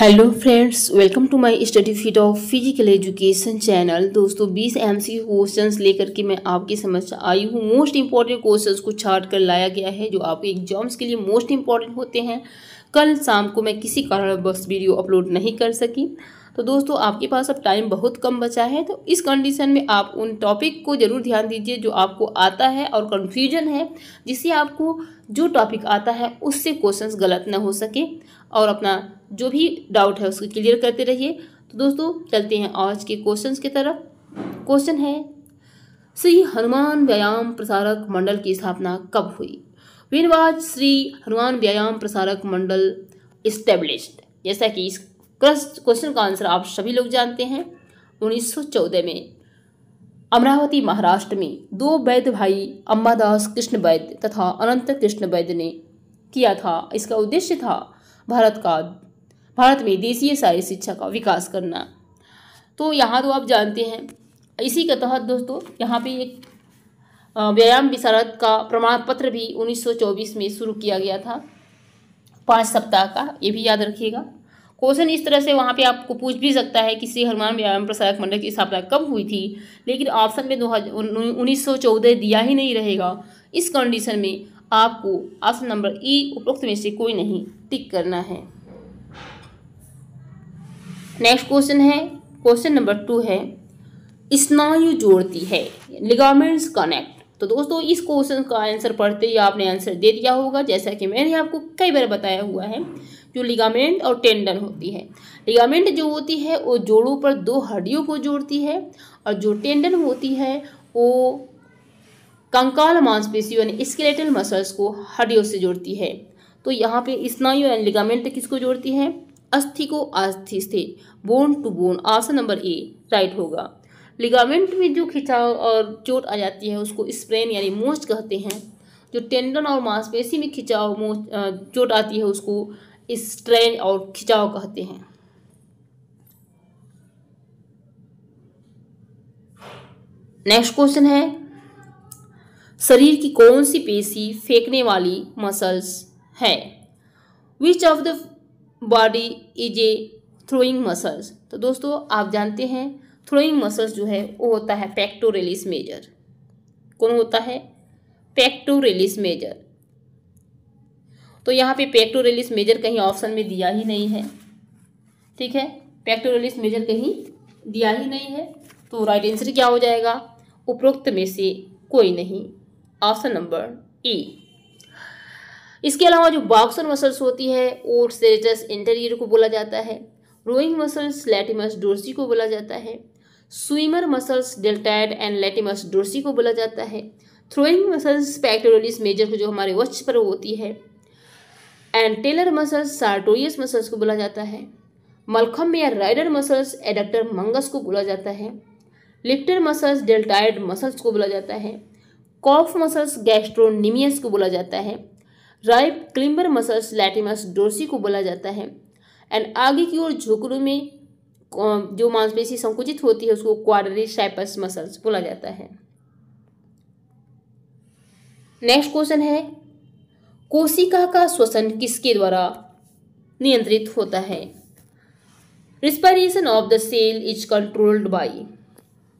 hello friends welcome to my study fit of physical education channel दोस्तों 20 M C question लेकर के मैं आपकी समझ आई हूँ मोस्ट इंपॉर्टेंट क्वेश्चंस को छाट कर लाया गया है जो आपके एग्जाम्स के लिए मोस्ट इंपॉर्टेंट होते हैं कल शाम को मैं किसी कारण बस वीडियो अपलोड नहीं कर सकी तो दोस्तों आपके पास अब टाइम बहुत कम बचा है तो इस कंडीशन में आप उन टॉपिक को ज़रूर ध्यान दीजिए जो आपको आता है और कन्फ्यूजन है जिससे आपको जो टॉपिक आता है उससे क्वेश्चन गलत ना हो सके और अपना जो भी डाउट है उसको क्लियर करते रहिए तो दोस्तों चलते हैं आज के क्वेश्चन की तरफ क्वेश्चन है श्री हनुमान व्यायाम प्रसारक मंडल की स्थापना कब हुई वेन श्री हनुमान व्यायाम प्रसारक मंडल इस्टेब्लिश्ड जैसा कि इस क्वेश्चन का आंसर आप सभी लोग जानते हैं 1914 में अमरावती महाराष्ट्र में दो वैद्य भाई अम्बादास कृष्ण वैद्य तथा अनंत कृष्ण वैद्य ने किया था इसका उद्देश्य था भारत का भारत में देशीय सारी शिक्षा का विकास करना तो यहाँ तो आप जानते हैं इसी के तहत दोस्तों यहाँ पे एक व्यायाम विशारद का प्रमाण पत्र भी 1924 में शुरू किया गया था पाँच सप्ताह का ये भी याद रखिएगा क्वेश्चन इस तरह से वहाँ पे आपको पूछ भी सकता है कि श्री हनुमान व्यायाम प्रसारक मंडल की स्थापना कब हुई थी लेकिन ऑप्शन में दो हज़ार दिया ही नहीं रहेगा इस कंडीशन में आपको ऑप्शन नंबर ई उपरोक्त में से कोई नहीं टिक करना है नेक्स्ट क्वेश्चन है क्वेश्चन नंबर टू है स्नायु जोड़ती है लिगामेंट्स कनेक्ट तो दोस्तों इस क्वेश्चन का आंसर पढ़ते ही आपने आंसर दे दिया होगा जैसा कि मैंने आपको कई बार बताया हुआ है जो लिगामेंट और टेंडन होती है लिगामेंट जो होती है वो जोड़ों पर दो हड्डियों को जोड़ती है और जो टेंडन होती है वो कंकाल मांसपेशियों यानी स्केलेटल मसल्स को हड्डियों से जोड़ती है तो यहाँ पे स्नायु एंड लिगामेंट किसको जोड़ती है अस्थि को अस्थि से bone to bone option number A right होगा लिगामेंट में जो खिंचाव और चोट आ जाती है उसको स्प्रेन यानी मोस्ट कहते हैं जो टेंडन और मांसपेशी में खिंचाव चोट आती है उसको स्ट्रेन और खिंचाव कहते हैं नेक्स्ट क्वेश्चन है शरीर की कौन सी पेशी फेंकने वाली मसल्स है which of the body is a throwing muscles तो दोस्तों आप जानते हैं थ्रोइंग मसल्स जो है वो होता है पैक्टो रिलीज मेजर कौन होता है पैक्टो रिलीज मेजर तो यहाँ पे पैक्टो रिलीज मेजर कहीं ऑप्शन में दिया ही नहीं है ठीक है पैक्टो रिलीज मेजर कहीं दिया ही नहीं है तो राइट आंसर क्या हो जाएगा उपरोक्त में से कोई नहीं ऑप्शन नंबर ई इसके अलावा जो बॉक्सर मसल्स होती है वो सेरेटस इंटरियर को बोला जाता है रोइंग मसल्स लैटिमस डोर्सी को बोला जाता है swimmer muscles deltoid and latissimus dorsi को बोला जाता है थ्रोइंग मसल्स पैक्टोरिस मेजर को जो हमारे वक्ष पर होती है and tailor muscles sartorius muscles को बोला जाता है मलखम या राइडर मसल्स एडक्टर मंगस को बोला जाता है लिफ्टर मसल्स डेल्टाइड मसल्स को बोला जाता है कॉफ मसल्स गैस्ट्रोनिमियस को बोला जाता है rope climber muscles latissimus dorsi को बोला जाता है एंड आगे की ओर झोंकड़ों में जो मांसपेशी संकुचित होती है उसको क्वारी साइपस मसल्स बोला जाता है नेक्स्ट क्वेश्चन है कोशिका का श्वसन किसके द्वारा नियंत्रित होता है respiration of the cell is controlled by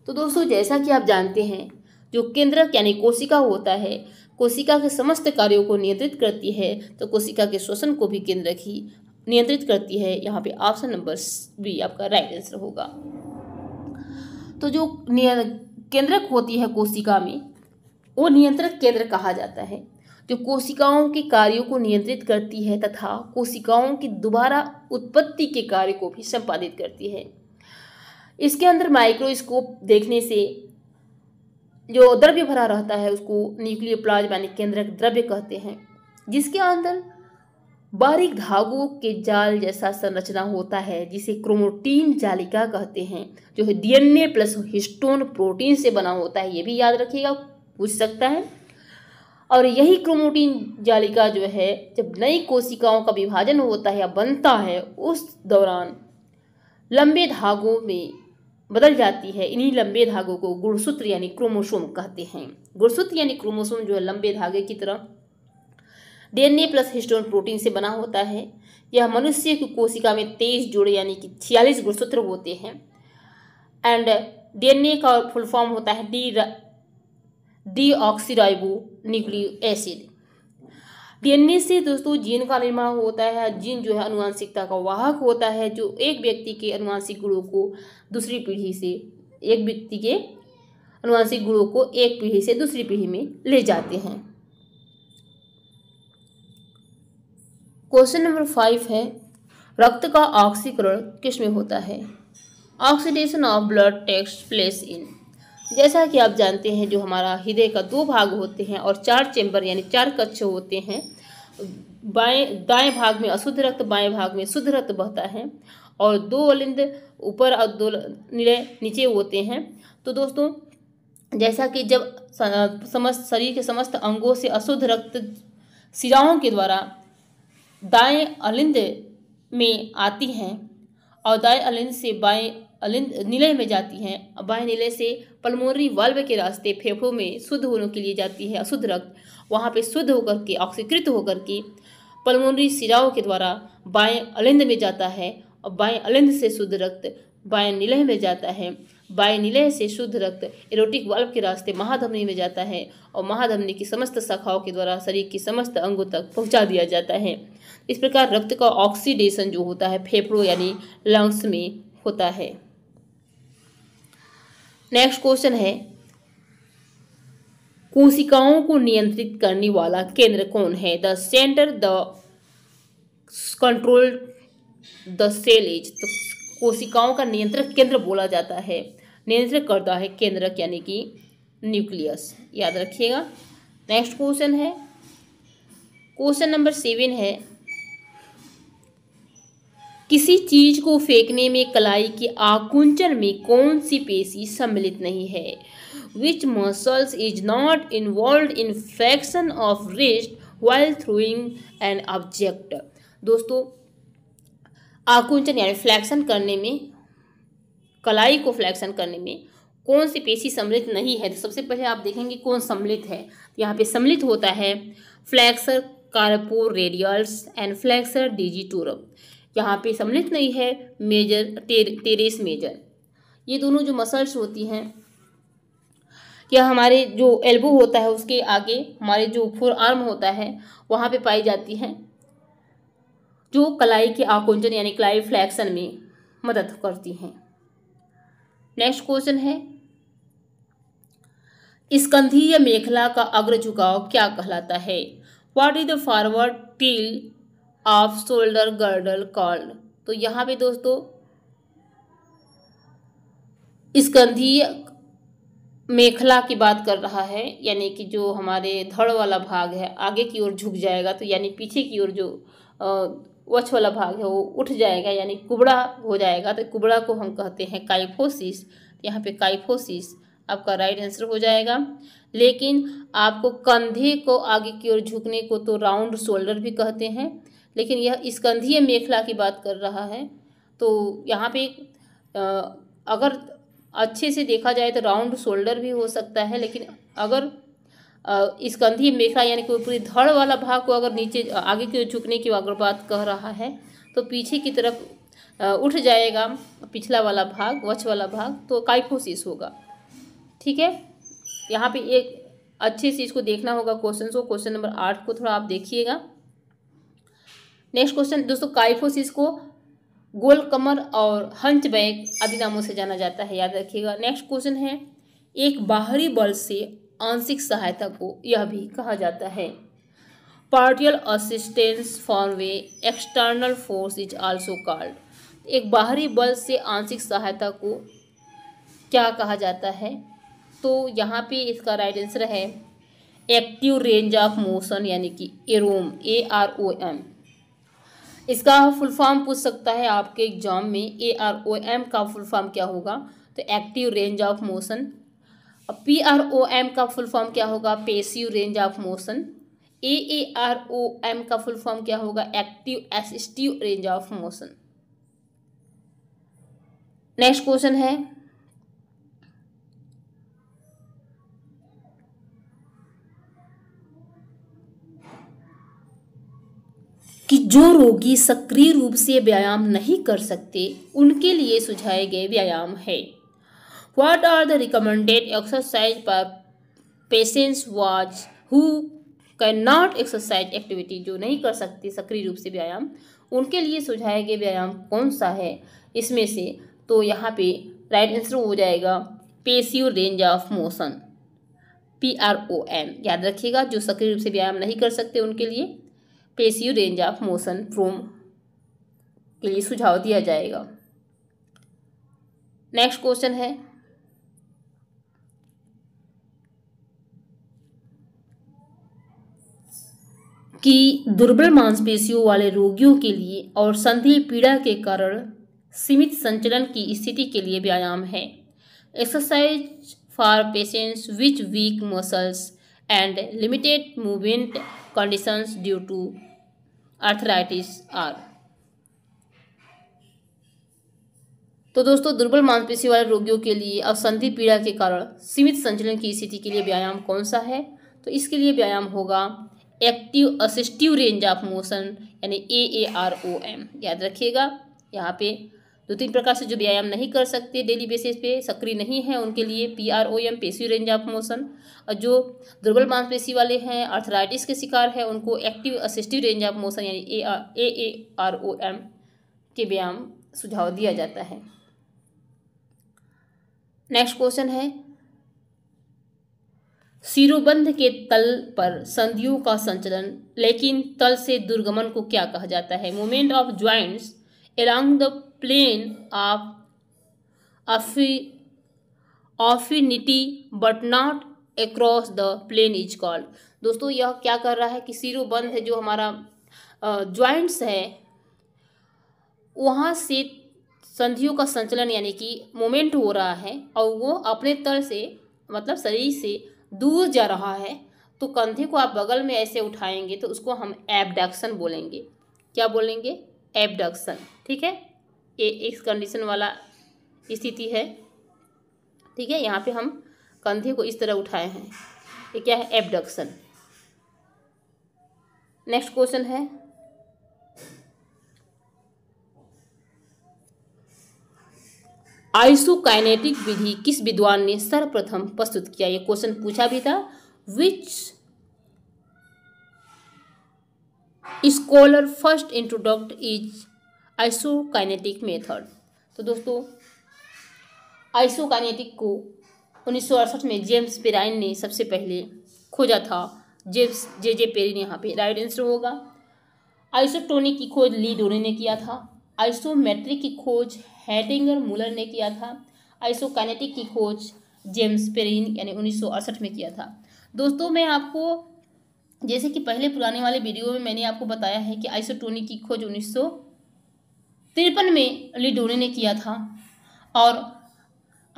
तो दोस्तों जैसा कि आप जानते हैं जो केंद्र यानी कोशिका होता है कोशिका के समस्त कार्यों को नियंत्रित करती है तो कोशिका के श्वसन को भी केंद्र ही नियंत्रित करती है यहाँ पे ऑप्शन नंबर बी आपका राइट आंसर होगा तो जो केंद्रक होती है कोशिका में वो नियंत्रक केंद्र कहा जाता है जो कोशिकाओं के कार्यों को नियंत्रित करती है तथा कोशिकाओं की दोबारा उत्पत्ति के कार्य को भी संपादित करती है इसके अंदर माइक्रोस्कोप देखने से जो द्रव्य भरा रहता है उसको न्यूक्लियर प्लाज्मा केंद्रक द्रव्य कहते हैं जिसके अंदर बारीक धागों के जाल जैसा संरचना होता है जिसे क्रोमोटीन जालिका कहते हैं जो है डीएनए प्लस हिस्टोन प्रोटीन से बना होता है ये भी याद रखिएगा पूछ सकता है और यही क्रोमोटीन जालिका जो है जब नई कोशिकाओं का विभाजन होता है या बनता है उस दौरान लंबे धागों में बदल जाती है इन्हीं लंबे धागों को गुणसूत्र यानी क्रोमोसोम कहते हैं गुणसूत्र यानी क्रोमोसोम जो है लंबे धागे की तरह डीएनए प्लस हिस्टोन प्रोटीन से बना होता है यह मनुष्य की कोशिका में तेईस जोड़े यानी कि छियालीस गुणसूत्र होते हैं एंड डीएनए का फुल फॉर्म होता है D deoxyribo nucleo acid DNA से दोस्तों जीन का निर्माण होता है जीन जो है अनुवांशिकता का वाहक होता है जो एक व्यक्ति के अनुवांशिक गुणों को दूसरी पीढ़ी से एक व्यक्ति के अनुवांशिक गुणों को एक पीढ़ी से दूसरी पीढ़ी में ले जाते हैं क्वेश्चन नंबर फाइव है रक्त का ऑक्सीकरण किस में होता है oxidation of blood takes place in जैसा कि आप जानते हैं जो हमारा हृदय का दो भाग होते हैं और चार चैम्बर यानी चार कक्ष होते हैं बाएं दाएं भाग में अशुद्ध रक्त बाएं भाग में शुद्ध रक्त बहता है और दो अलिंद ऊपर और दो नीले नीचे होते हैं तो दोस्तों जैसा कि जब समस्त शरीर के समस्त अंगों से अशुद्ध रक्त सिराओं के द्वारा दाएं अलिंद में आती हैं और दाएं अलिंद से बाएं अलिंद निलय में जाती हैं बाएं निलय से पलमोनरी वाल्व के रास्ते फेफड़ों में शुद्ध होने के लिए जाती है अशुद्ध रक्त वहाँ पे शुद्ध होकर के ऑक्सीकृत होकर के पलमोनरी सिराओं के द्वारा बाएं अलिंद में जाता है और बाएं अलिंद से शुद्ध रक्त बाएं निलय में जाता है बाय निलय से शुद्ध रक्त एरोटिक वाल्व के रास्ते महाधमनी में जाता है और महाधमनी की समस्त शाखाओं के द्वारा शरीर की समस्त अंगों तक पहुंचा दिया जाता है इस प्रकार रक्त का ऑक्सीडेशन जो होता है फेफड़ों यानी लंग्स में होता है नेक्स्ट क्वेश्चन है कोशिकाओं को नियंत्रित करने वाला केंद्र कौन है the centre the control the cell is कोशिकाओं का नियंत्रक केंद्र बोला जाता है नियंत्रक करता है केंद्रक यानी कि न्यूक्लियस याद रखिएगा नेक्स्ट क्वेश्चन है क्वेश्चन नंबर सेवन है किसी चीज को फेंकने में कलाई के आकुंचन में कौन सी पेशी सम्मिलित नहीं है which muscles is not involve in faction of wrist while throwing an object दोस्तों आकुंचन यानी फ्लैक्शन करने में कलाई को फ्लैक्शन करने में कौन सी पेशी सम्मिलित नहीं है तो सबसे पहले आप देखेंगे कौन सम्मिलित है यहाँ पे सम्मिलित होता है flexor carpi radialis and flexor digitorum यहाँ पे सम्मिलित नहीं है मेजर टेर, टेरेस मेजर ये दोनों जो मसल्स होती हैं या हमारे जो एल्बो होता है उसके आगे हमारे जो फोर आर्म होता है वहाँ पे पाई जाती हैं जो कलाई के आकुंचन यानी कलाई फ्लैक्सन में मदद करती हैं नेक्स्ट क्वेश्चन है स्कंधीय मेखला का अग्र झुकाव क्या कहलाता है what is the forward tilt of shoulder girdle called तो यहाँ पे दोस्तों स्कंधीय मेखला की बात कर रहा है यानी कि जो हमारे धड़ वाला भाग है आगे की ओर झुक जाएगा तो यानी पीछे की ओर जो वछ अच्छा वाला भाग है वो उठ जाएगा यानी कुबड़ा हो जाएगा तो कुबड़ा को हम कहते हैं काइफोसिस तो यहाँ पे काइफोसिस आपका राइट आंसर हो जाएगा लेकिन आपको कंधे को आगे की ओर झुकने को तो राउंड शोल्डर भी कहते हैं लेकिन यह इस कंधीय मेखला की बात कर रहा है तो यहाँ पे अगर अच्छे से देखा जाए तो राउंड शोल्डर भी हो सकता है लेकिन अगर इस कंधी मेखला यानी कि ऊपरी धड़ वाला भाग को अगर नीचे आगे की ओर झुकने की अगर बात कह रहा है तो पीछे की तरफ उठ जाएगा पिछला वाला भाग वच वाला भाग तो काइफोसिस होगा ठीक है यहाँ पे एक अच्छे से इसको देखना होगा क्वेश्चन को क्वेश्चन नंबर आठ को थोड़ा आप देखिएगा नेक्स्ट क्वेश्चन दोस्तों काइफोसिस को गोल कमर और हंच बैग आदि नामों से जाना जाता है याद रखिएगा नेक्स्ट क्वेश्चन है एक बाहरी बल से आंशिक सहायता को यह भी कहा जाता है partial assistance for way external force is also called एक बाहरी बल से आंशिक सहायता को क्या कहा जाता है तो यहाँ पे इसका राइट आंसर है एक्टिव रेंज ऑफ मोशन यानी कि AROM A R O M इसका फुल फॉर्म पूछ सकता है आपके एग्जाम में ए आर ओ एम का फुल फॉर्म क्या होगा तो active range of motion P R O M का फुल फॉर्म क्या होगा passive range of motion A A R O M का फुल फॉर्म क्या होगा active assistive range of motion next question है कि जो रोगी सक्रिय रूप से व्यायाम नहीं कर सकते उनके लिए सुझाए गए व्यायाम है What are the recommended exercise पर patients which who can not exercise activity जो नहीं कर सकती सक्रिय रूप से व्यायाम उनके लिए सुझाए गए व्यायाम कौन सा है इसमें से तो यहाँ पे राइट आंसर हो जाएगा passive range of motion P R O M याद रखिएगा जो सक्रिय रूप से व्यायाम नहीं कर सकते उनके लिए passive range of motion PROM के लिए सुझाव दिया जाएगा नेक्स्ट क्वेश्चन है कि दुर्बल मांसपेशियों वाले रोगियों के लिए और संधि पीड़ा के कारण सीमित संचलन की स्थिति के लिए व्यायाम है exercise for patients which weak muscles and limited movement conditions due to arthritis or तो दोस्तों दुर्बल मांसपेशी वाले रोगियों के लिए और संधि पीड़ा के कारण सीमित संचलन की स्थिति के लिए व्यायाम कौन सा है तो इसके लिए व्यायाम होगा active assistive range of motion यानी A A R O M याद रखिएगा यहाँ पे दो तीन प्रकार से जो व्यायाम नहीं कर सकते डेली बेसिस पे सक्रिय नहीं है उनके लिए पी आर ओ एम पेशी रेंज ऑफ मोशन और जो दुर्बल मांसपेशी वाले हैं अर्थराइटिस के शिकार हैं उनको active assistive range of motion यानी A R A A R O M के व्यायाम सुझाव दिया जाता है नेक्स्ट क्वेश्चन है सिरुबंध के तल पर संधियों का संचलन लेकिन तल से दुर्गमन को क्या कहा जाता है movement of joints along the plane of affinity but not across the plane is called दोस्तों यह क्या कर रहा है कि सिरुबंध है जो हमारा ज्वाइंट्स है वहाँ से संधियों का संचलन यानी कि मोमेंट हो रहा है और वो अपने तल से मतलब शरीर से दूर जा रहा है तो कंधे को आप बगल में ऐसे उठाएंगे तो उसको हम एबडक्शन बोलेंगे क्या बोलेंगे एबडक्शन ठीक है ये इस कंडीशन वाला स्थिति है ठीक है यहाँ पे हम कंधे को इस तरह उठाए हैं ये क्या है एबडक्शन नेक्स्ट क्वेश्चन है आइसोकाइनेटिक विधि किस विद्वान ने सर्वप्रथम प्रस्तुत किया ये क्वेश्चन पूछा भी था which scholar first introduced is isokinetic method तो दोस्तों आइसोकाइनेटिक को उन्नीस में जेम्स पेराइन ने सबसे पहले खोजा था जेम्स जे जे पेरिन यहाँ पे राइट आंसर होगा आइसोटोनिक की खोज ली डोने ने किया था आइसोमेट्रिक की खोज हैडिंगर मूलर ने किया था आइसोकाइनेटिक की खोज जेम्स पेरिन यानी उन्नीस में किया था दोस्तों मैं आपको जैसे कि पहले पुराने वाले वीडियो में मैंने आपको बताया है कि आइसोटोनिक की खोज उन्नीस तिरपन में लिडोने ने किया था और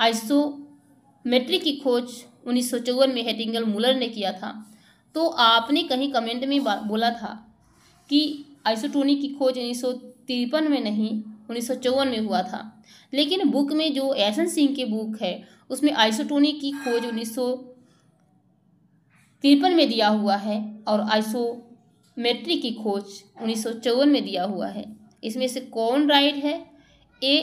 आइसोमेट्रिक की खोज उन्नीस में हेडिंगल मूलर ने किया था तो आपने कहीं कमेंट में बोला था कि आइसोटोनिक की खोज उन्नीस तिरपन में नहीं उन्नीस में हुआ था लेकिन बुक में जो एसन सिंह की बुक है उसमें आइसोटोनिक की खोज उन्नीस तिरपन में दिया हुआ है और आइसोमेट्रिक की खोज उन्नीस में दिया हुआ है इसमें से कौन राइट है ए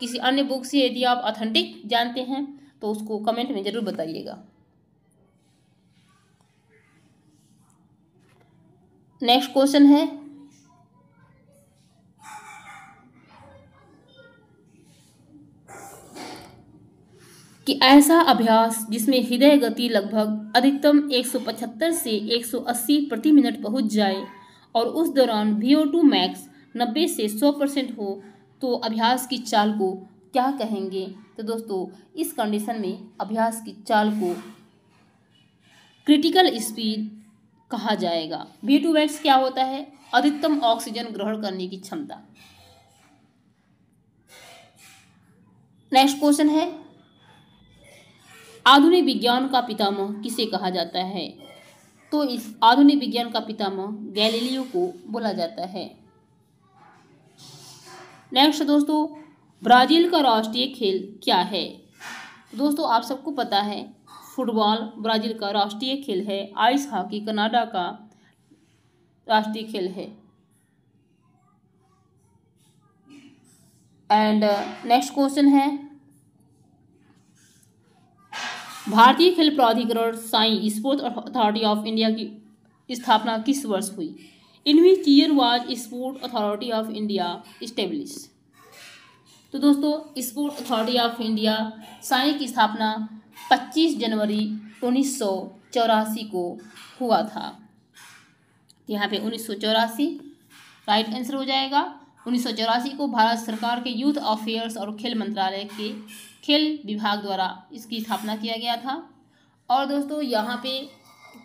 किसी अन्य बुक से यदि आप ऑथेंटिक जानते हैं तो उसको कमेंट में ज़रूर बताइएगा नेक्स्ट क्वेश्चन है कि ऐसा अभ्यास जिसमें हृदय गति लगभग अधिकतम 175 से 180 प्रति मिनट पहुंच जाए और उस दौरान वी ओ टू मैक्स नब्बे से 100 परसेंट हो तो अभ्यास की चाल को क्या कहेंगे तो दोस्तों इस कंडीशन में अभ्यास की चाल को क्रिटिकल स्पीड कहा जाएगा वी टू मैक्स क्या होता है अधिकतम ऑक्सीजन ग्रहण करने की क्षमता नेक्स्ट क्वेश्चन है आधुनिक विज्ञान का पितामह किसे कहा जाता है तो इस आधुनिक विज्ञान का पितामह गैलीलियो को बोला जाता है नेक्स्ट दोस्तों ब्राज़ील का राष्ट्रीय खेल क्या है दोस्तों आप सबको पता है फुटबॉल ब्राज़ील का राष्ट्रीय खेल है आइस हॉकी कनाडा का राष्ट्रीय खेल है एंड नेक्स्ट क्वेश्चन है भारतीय खेल प्राधिकरण SAI Sports Authority of India की स्थापना किस वर्ष हुई in which year was Sport Authority of India establish तो दोस्तों Sport Authority of India SAI की स्थापना 25 जनवरी उन्नीस को हुआ था यहाँ पे उन्नीस राइट आंसर हो जाएगा उन्नीस को भारत सरकार के यूथ अफेयर्स और खेल मंत्रालय के खेल विभाग द्वारा इसकी स्थापना किया गया था और दोस्तों यहाँ पे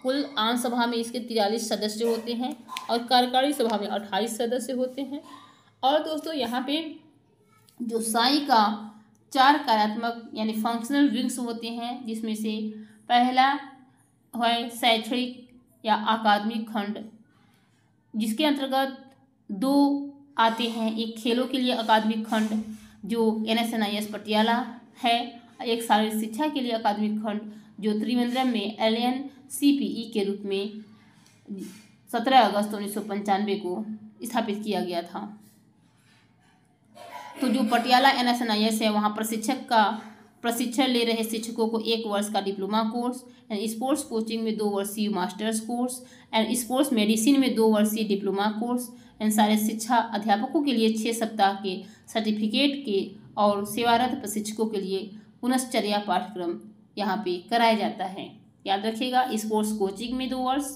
कुल आम सभा में इसके तिरालीस सदस्य होते हैं और कार्यकारी सभा में अट्ठाईस सदस्य होते हैं और दोस्तों यहाँ पे जो साई का चार कार्यात्मक यानी फंक्शनल विंग्स होते हैं जिसमें से पहला है शैक्षणिक या अकादमिक खंड जिसके अंतर्गत दो आते हैं एक खेलों के लिए अकादमिक खंड जो N S N I S Patiala है एक शारीरिक शिक्षा के लिए अकादमिक खंड जो त्रिवेंद्रम में L N C P E के रूप में सत्रह अगस्त उन्नीस सौ पंचानवे को स्थापित किया गया था तो जो Patiala N S N I S है वहाँ प्रशिक्षक का प्रशिक्षण ले रहे शिक्षकों को एक वर्ष का diploma course and sports coaching में दो वर्षीय masters course and sports medicine में दो वर्षीय डिप्लोमा कोर्स एंड सारे शिक्षा अध्यापकों के लिए छः सप्ताह के सर्टिफिकेट के और सेवारत प्रशिक्षकों के लिए पुनश्चर्या पाठ्यक्रम यहाँ पे कराया जाता है याद रखिएगा स्पोर्ट्स कोचिंग में दो वर्ष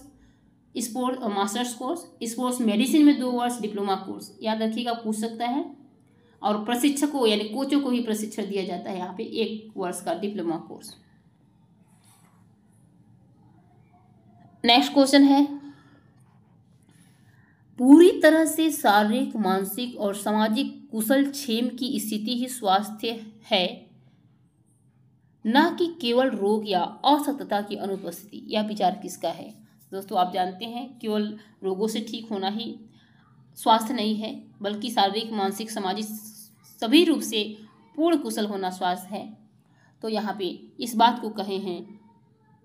sport masters course sports medicine में दो वर्ष डिप्लोमा कोर्स याद रखिएगा पूछ सकता है और प्रशिक्षकों यानी कोचों को ही प्रशिक्षण दिया जाता है यहाँ पे एक वर्ष का डिप्लोमा कोर्स नेक्स्ट क्वेश्चन है पूरी तरह से शारीरिक मानसिक और सामाजिक कुशल क्षेम की स्थिति ही स्वास्थ्य है न कि केवल रोग या असतता की अनुपस्थिति यह विचार किसका है दोस्तों आप जानते हैं केवल रोगों से ठीक होना ही स्वास्थ्य नहीं है बल्कि शारीरिक मानसिक सामाजिक सभी रूप से पूर्ण कुशल होना स्वास्थ्य है तो यहाँ पे इस बात को कहे हैं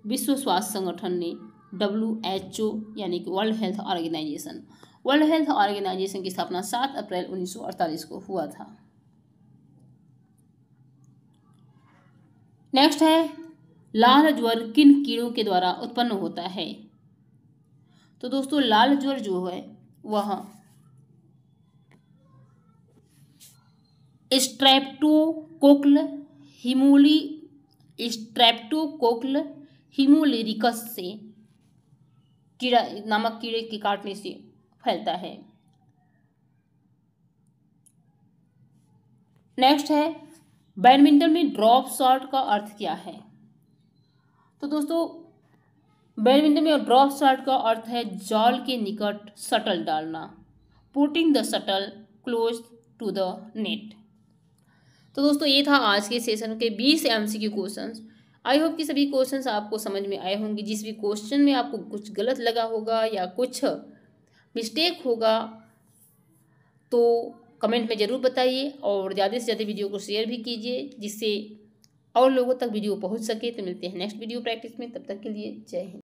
विश्व स्वास्थ्य संगठन ने डब्ल्यू एच ओ यानी कि World Health Organization World Health Organization की स्थापना सात अप्रैल उन्नीस को हुआ था नेक्स्ट है लाल ज्वर किन कीड़ों के द्वारा उत्पन्न होता है तो दोस्तों लाल ज्वर जो है वह स्ट्रेप्टोकोकल हिमोली स्ट्रेप्टोकोकल हिमोलेरिकस से कीड़ा नामक कीड़े के काटने से फैलता है नेक्स्ट है बैडमिंटन में ड्रॉप शॉट का अर्थ क्या है तो दोस्तों बैडमिंटन में ड्रॉप शॉट का अर्थ है जॉल के निकट शटल डालना putting the shuttle close to the net तो दोस्तों ये था आज के सेशन के बीस M C question I hope कि सभी क्वेश्चन आपको समझ में आए होंगे जिस भी क्वेश्चन में आपको कुछ गलत लगा होगा या कुछ मिस्टेक होगा तो कमेंट में ज़रूर बताइए और ज़्यादा से ज़्यादा वीडियो को शेयर भी कीजिए जिससे और लोगों तक वीडियो पहुंच सके तो मिलते हैं नेक्स्ट वीडियो प्रैक्टिस में तब तक के लिए जय हिंद